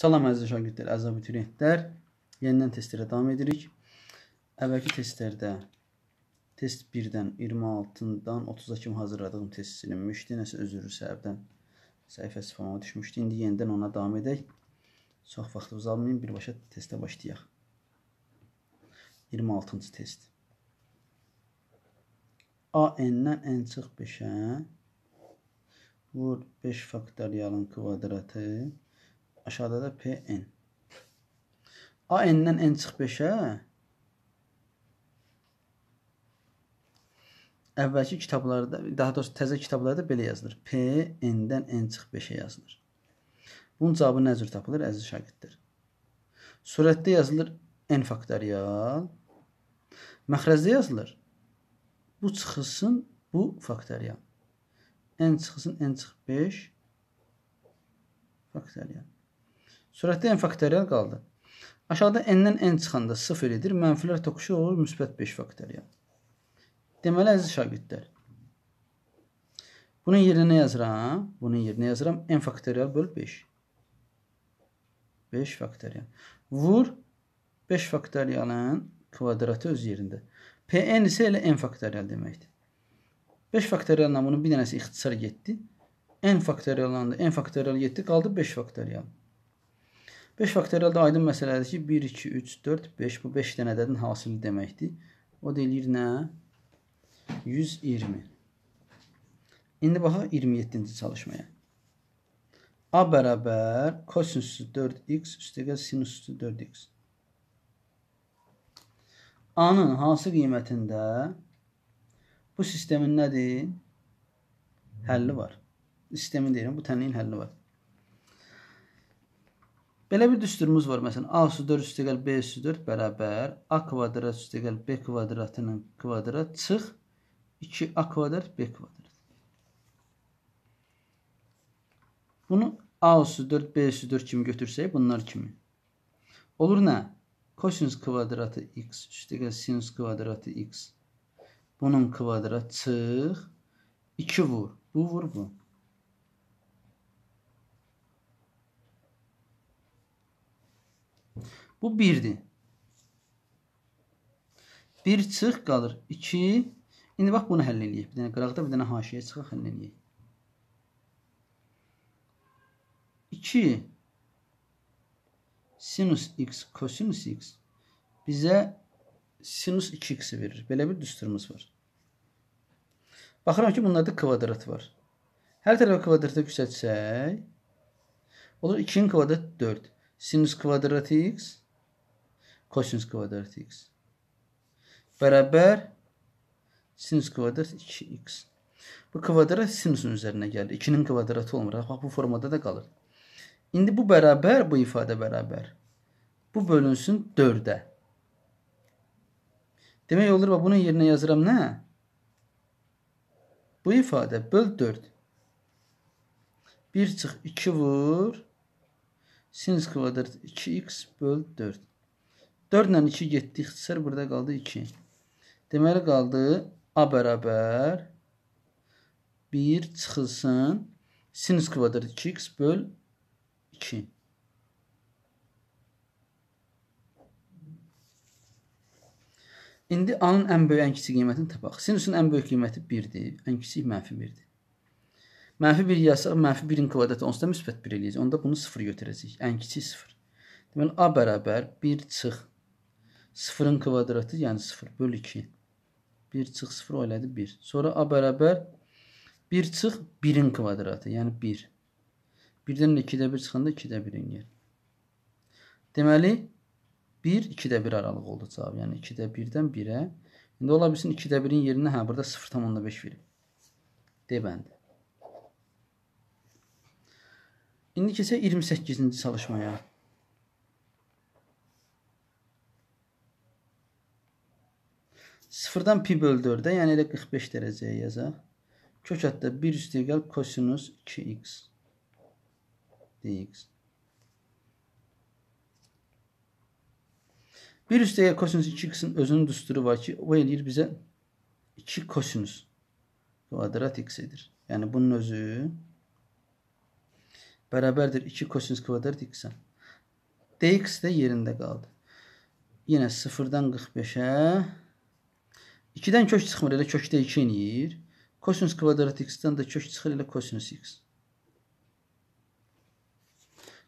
Salam əziz şagirdlər, əziz abituriyentlər. Yenidən testlərə davam edirik. Əvvəlki testlərdə test 1-dən 26-dan 30-a kimi hazırladığım test silinmişdi. Nəsə özürlü səbəbdən səhifə sifamama düşmüşdü. İndi yenidən ona davam edək. Çox vaxt uzalmayın, birbaşa testə başlayaq. 26-cı test. AN-dən N çıx 5-ə vur 5 faktorialın kvadratı Aşağıda da Pn. AN-dən N çıx 5-ə. Əvvəlki kitablarda, daha doğrusu təzə kitablarda belə yazılır. Pn-dən N çıx 5-ə yazılır. Bunun cavabı nə cür tapılır, əziz şagirdlər? Sürətdə yazılır N faktorial. Məxrəcdə yazılır. Bu çıxılsın, bu faktorial. N çıxılsın, N çıx 5 faktorial. Sürətdə n faktorial kaldı. Aşağıda n-dən n çıxanda 0 edir. Mənfilər toqquşur olur müsbət 5 faktorial. Deməli əziz şagirdlər. Bunun yerinə nə yazıram? Bunun yerinə yazıram n faktorial böl 5. 5 faktorial. Vur 5 faktorialın kvadratı öz yerində. Pn isə elə n faktorial deməkdir. 5 faktorialdan bunun bir dənəsi ixtisar getdi. n faktorialdan n faktorial getdi, qaldı 5 faktorial. 5 faktorial da aydın məsələdir ki, 1, 2, 3, 4, 5. Bu 5 dənə ədədin hasili deməkdir. O da eləyir nə? 120. İndi baxaq 27-ci çalışmaya. A bərabər kosin üstü 4x üstəgəl sin üstü 4x. A-nın hansı qiymətində bu sistemin nədir? Həlli var. Sistemin deyirəm, bu tənliyin həlli var. Belə bir düsturumuz var. Məsələn, A üstü 4 üstəgəl B üstü 4 bərabər A kvadrat üstəgəl B kvadratının kvadrat çıx 2A kvadrat B kvadrat. Bunu A üstü 4 B üstü 4 kimi götürsək bunlar kimi. Olur nə? Kosinus kvadratı x üstəgəl sinus kvadratı x. Bunun kvadrat çıx 2 vur. Bu vur bu. Bu 1-dir. 1 çıx qalır 2. İndi bax bunu həll eləyək. Bir dənə qıraqda, bir dənə haşiyə çıxaq, həll eləyək. 2 sinus x kosinus x bizə sinus 2x-i verir. Belə bir düsturumuz var. Baxıram ki, bunlarda kvadrat var. Hər tərəfə kvadratı yüksətsək, olur 2-nin kvadratı 4. Sinus kvadratı x kosinüs kvadrat x bərabər sinüs kvadrat 2x. Bu kvadrat sinusun üzərinə gəlir. 2-nin kvadratı olmur. Bax bu formada da qalır. İndi bu bərabər, bu ifadə bərabər. Bu bölünsün 4-ə. Demək olur, bax bunun yerinə yazıram nə? Bu ifadə böl 4. 1 çıx 2 vur. Sinus kvadrat 2x böl 4. 4 ilə 2 getdi, ixtisar burada qaldı 2. Deməli qaldı A bərabər 1 çıxılsın sinüs kvadrat 2x böl 2. İndi A-nın ən böyük, ən kiçik qiymətini tapaq. Sinüsün ən böyük qiyməti 1-dir, ən kiçik mənfi 1-dir. Mənfi 1 yazsaq, mənfi 1-in kvadratı onsuz da müsbət 1 eləyəcək. Onda bunu 0 götürəcəyik. Ən kiçik 0. Deməli, A bərabər 1 çıx 0-ın kvadratı, yəni 0 böl 2. 1 çıx 0 elədi 1. Sonra A bərabər 1 çıx 1-in kvadratı, yəni 1. 1-dən 2-də 1 çıxanda 2-də 1-in yer. Deməli, 1, 2-də 1 aralıq oldu cavab. Yəni 2-də 1-dən 1-ə. İndi ola bilsin 2-də 1-in yerinə, hə, burada 0,5 verib. D bəndi. İndi keçək 28-ci çalışmaya. Sıfırdan pi bölü 4'e yani elə 45 dereceye yaza, Kök hətdə 1 üstü gel kosinus 2x dx. 1 üstü eqal kosinus 2x'in özünün düsturu var ki, o eləyir bize 2 kosinus kvadrat x Yani bunun özü beraberdir 2 kosinus kvadrat x-ə. dx de yerinde kaldı. Yine sıfırdan 45'e 2-dən kök çıxmır, elə kökdə 2 inir. Kosinus kvadrat x-dən də kök çıxır, elə kosinus x.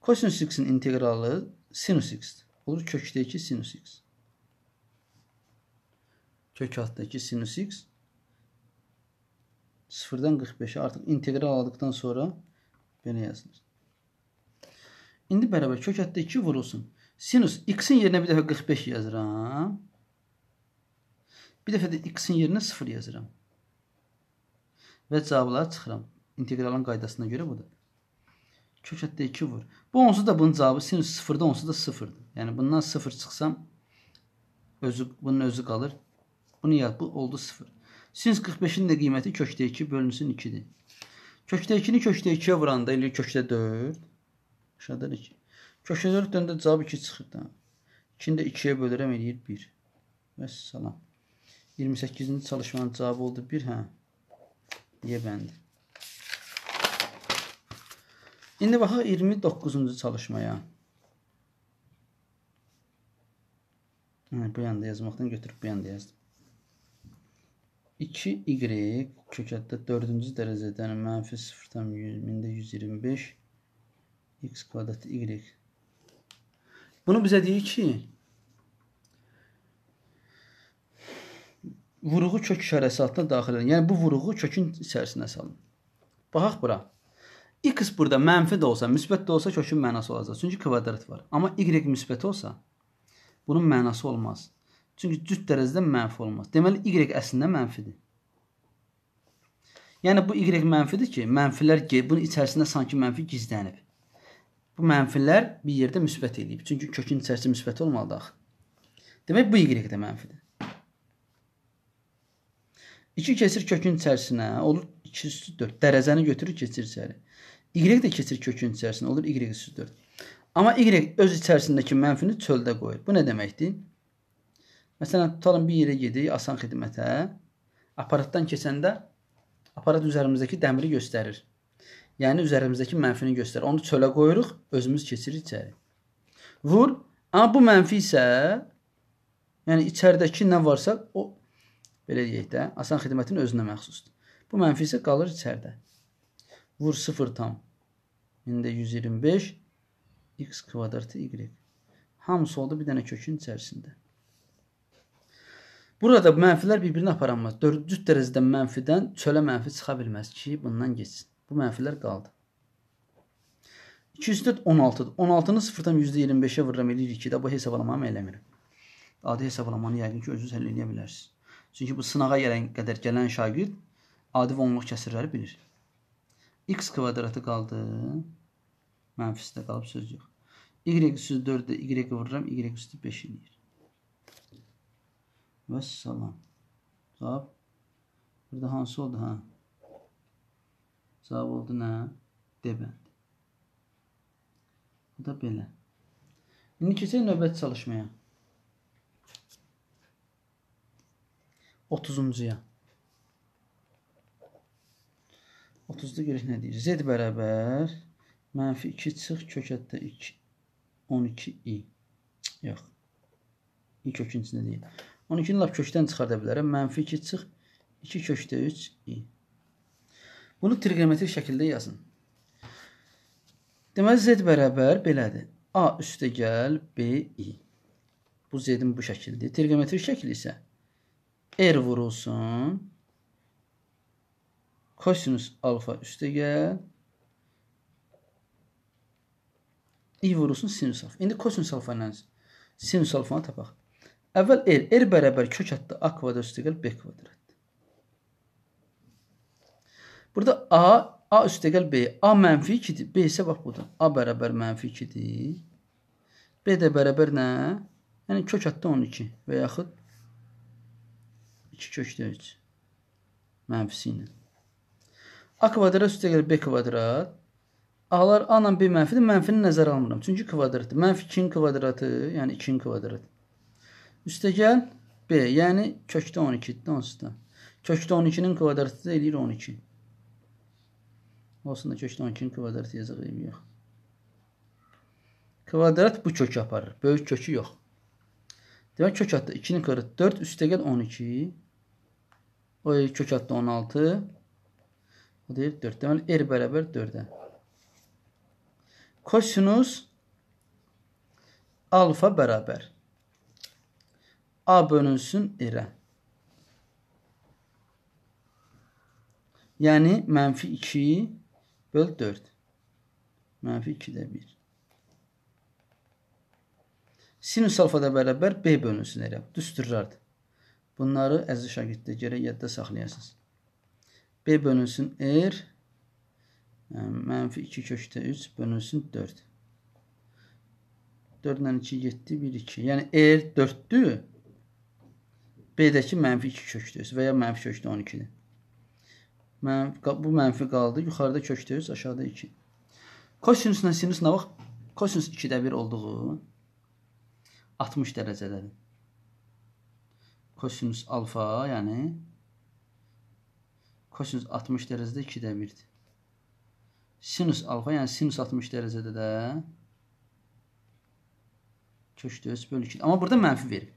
Kosinus x-in inteqralı sinus x-dir. Olur kökdə 2 sinus x. Kök altda 2 sinus x. 0-dan 45-ə artıq integral aldıqdan sonra belə yazılır. İndi bərabər kök altda 2 vurulsun. Sinus x-in yerinə bir dəfə 45 yazıram. Bir dəfə də x-in yerinə 0 yazıram. Və cavabları çıxıram. İnteqralın qaydasına görə budur. Kökətdə 2 vur. Bu onsuz da bunun cavabı sinus 0-da onsuz da 0-dır. Yəni bundan 0 çıxsam özü bunun özü qalır. Bunu yaz. Bu oldu 0. Sinus 45-in də qiyməti kökdə 2 bölünsün 2-dir. Kökdə 2-ni kökdə 2-yə vuranda elə kökdə 4 aşağıdır 2. Kökdə 4-dən də cavab 2 çıxır da. 2-ni də 2-yə bölürəm eləyir 1. Və salam. 28-ci çalışmanın cavabı oldu 1, hə. Y bəndi. İndi baxaq 29-cu çalışmaya. Hə, bu yanda yazmaqdan götürüb bu yanda yazdım. 2y kökətdə 4-cü dərəcədən mənfi 0,100-də 125 x kvadratı y. Bunu bizə deyir ki, vuruğu kök işarəsiatına daxil edin. Yəni bu vuruğu kökün içərisinə salın. Baxaq bura. X burada mənfi də olsa, müsbət də olsa kökün mənası olacaq. Çünki kvadrat var. Amma y müsbət olsa bunun mənası olmaz. Çünki cüt dərəcədə mənfi olmaz. Deməli y əslində mənfidir. Yəni bu y mənfidir ki, mənfilər bunun içərisində sanki mənfi gizlənib. Bu mənfilər bir yerdə müsbət eləyib. Çünki kökün içərisində müsbət olmalıdır axı. Demək bu y də mənfidir. 2 keçir kökün içərisinə, olur 2 üstü 4. Dərəcəni götürür, keçir içəri. Y də keçir kökün içərisinə, olur y üstü 4. Amma y öz içərisindəki mənfini çöldə qoyur. Bu nə deməkdir? Məsələn, tutalım bir yerə gedirik asan xidmətə. Aparatdan keçəndə aparat üzərimizdəki dəmiri göstərir. Yəni üzərimizdəki mənfini göstərir. Onu çölə qoyuruq, özümüz keçirik içəri. Vur. Amma bu mənfi isə yəni içəridəki nə varsa o belə deyək də, asan xidmətin özünə məxsusdur. Bu mənfi isə qalır içəridə. Vur 0 tam. İndi 125 x kvadratı y. Hamısı oldu bir dənə kökün içərisində. Burada mənfilər bir-birinə aparanmaz. Dördüncü dərəcədə mənfidən çölə mənfi çıxa bilməz ki, bundan geçsin. Bu mənfilər qaldı. 204 16-dır. 16-nı 0-dan %25-ə vururam, eləyir 2-də. Bu hesablamanı mən eləmirəm. Adi hesablamanı yəqin ki, özünüz həll eləyə bilərsiniz. Çünki bu sınağa gələn qədər gələn şagird adi və onluq kəsirləri bilir. x kvadratı qaldı. Mənfisi də qalıb söz yox. y üstü 4-də y vururam, y üstü 5 eləyir. Və salam. Cavab. Burada hansı oldu? Hə? Cavab oldu nə? D bəndi. Bu da belə. İndi keçək növbəti çalışmaya. 30-cuya. 30-da görək nə deyir? Z bərabər mənfi 2 çıx kökətdə 2, 12i. Yox, i kökün içində deyil. 12-ni lap kökdən çıxarda bilərəm. Mənfi 2 çıx 2 kökdə 3i. Bunu trigonometrik şəkildə yazın. Deməli, z bərabər belədir. A üstə gəl, b, i. Bu z-in bu şəkildir. Trigonometrik şəkil isə R vurulsun. Kosinüs alfa üstə gəl. i vurulsun sinüs alfa. İndi kosinüs alfa ilə sinüs alfanı tapaq. Əvvəl r. r bərabər kök hattı a kvadrat üstəgəl b kvadrat. Burada a, a üstəgəl b. A mənfi 2-dir. B isə bax budur. A bərabər mənfi 2-dir. B də bərabər nə? Yəni kök hattı 12 və yaxud 2 kökdə 3. Mənfisi ilə. A kvadrat üstəgəl B kvadrat. A'lar A ilə B mənfidir. Mənfini nəzərə almıram. Çünki kvadratdır. Mənfi 2-nin kvadratı, yəni 2-nin kvadratı. Üstəgəl B, yəni kökdə 12-dir, onsuzda. Kökdə 12-nin kvadratı da eləyir 12. Olsun da kökdə 12-nin kvadratı yazıq eləyir, yox. Kvadrat bu kökü aparır. Böyük kökü yox. Demək kök atdı. 2-nin kvadratı 4 üstəgəl 12. O kök hattı 16. O deyil 4. Deməli r er bərabər 4-ə. Kosinus alfa beraber a bölünsün r Yani Yəni mənfi 2 böl 4. Mənfi 2 de 1. Sinus alfa da beraber b bölünsün r-ə. Düsturlardır. Bunları əziz şagirdlər gərək yadda saxlayasınız. B bölünsün R yəni mənfi 2 kökdə 3 bölünsün 4. 4 ilə 2 7 1 2. Yəni R 4-dür. B-dəki mənfi 2 kökdə 3 və ya mənfi kökdə 12-dir. Mən, bu mənfi qaldı. Yuxarıda kökdə 3, aşağıda 2. Kosinüslə sinüs nə vaxt? Kosinüs 2-də 1 olduğu 60 dərəcədədir kosinüs alfa, yəni kosinüs 60 dərəcədə 2-də 1-dir. Sinus alfa, yəni sinus 60 dərəcədə də kök 4 bölü 2-dir. Amma burada mənfi verib.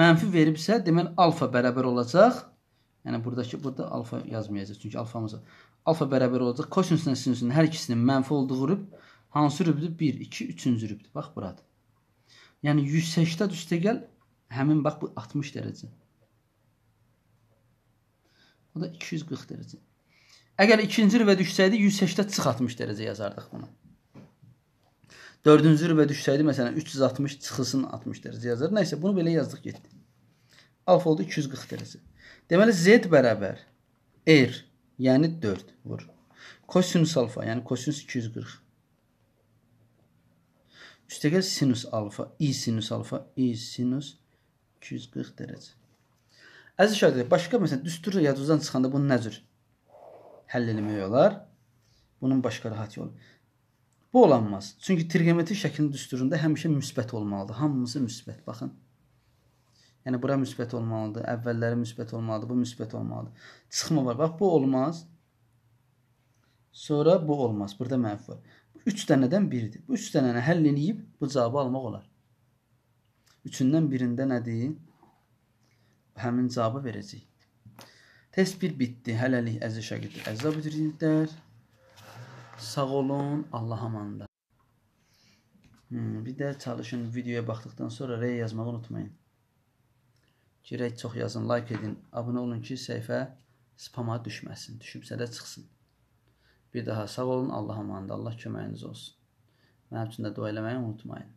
Mənfi veribsə, deməli alfa bərabər olacaq. Yəni buradakı burada alfa yazmayacağıq. Çünki alfamız alfa bərabər olacaq. Kosinüslə sinusun hər ikisinin mənfi olduğu rüb hansı rübdür? 1, 2, 3-cü rübdür. Bax buradır. Yəni 180 üstə gəl, həmin bax bu 60 dərəcə. Bu da 240 dərəcə. Əgər ikinci rübə düşsəydi 180 çıx 60 dərəcə yazardıq buna. Dördüncü rübə düşsəydi məsələn 360 çıxılsın 60 dərəcə yazar. Nəysə bunu belə yazdıq getdi. Alfa oldu 240 dərəcə. Deməli z bərabər r, yəni 4 vur. Kosinus alfa, yəni kosinus 240. Üstəgəl sinus alfa, i sinus alfa, i sinus 240 dərəcə. Əziz şagirdlər, başqa məsələn düstur yadınızdan çıxanda bunu nə cür həll eləmək olar? Bunun başqa rahat yolu. Bu olanmaz. Çünki trigonometrik şəklin düsturunda həmişə müsbət olmalıdır. Hamısı müsbət. Baxın. Yəni bura müsbət olmalıdır. Əvvəlləri müsbət olmalıdır. Bu müsbət olmalıdır. Çıxma var. Bax bu olmaz. Sonra bu olmaz. Burada mənfi var üç dənədən biridir. Bu üç dənəni həll eləyib bu cavabı almaq olar. Üçündən birində nədir? Həmin cavabı verəcək. Test bir bitdi. Hələlik əziz şagirdlər, əziz abituriyentlər. Sağ olun, Allah amanında. Hmm, bir də çalışın videoya baxdıqdan sonra rey yazmağı unutmayın. Girək çox yazın, like edin, abunə olun ki, səhifə spama düşməsin, düşübsə də çıxsın. Bir daha sağ olun. Allah'a emanet. Allah köməyiniz olsun. Mənim üçün də dua eləməyi unutmayın.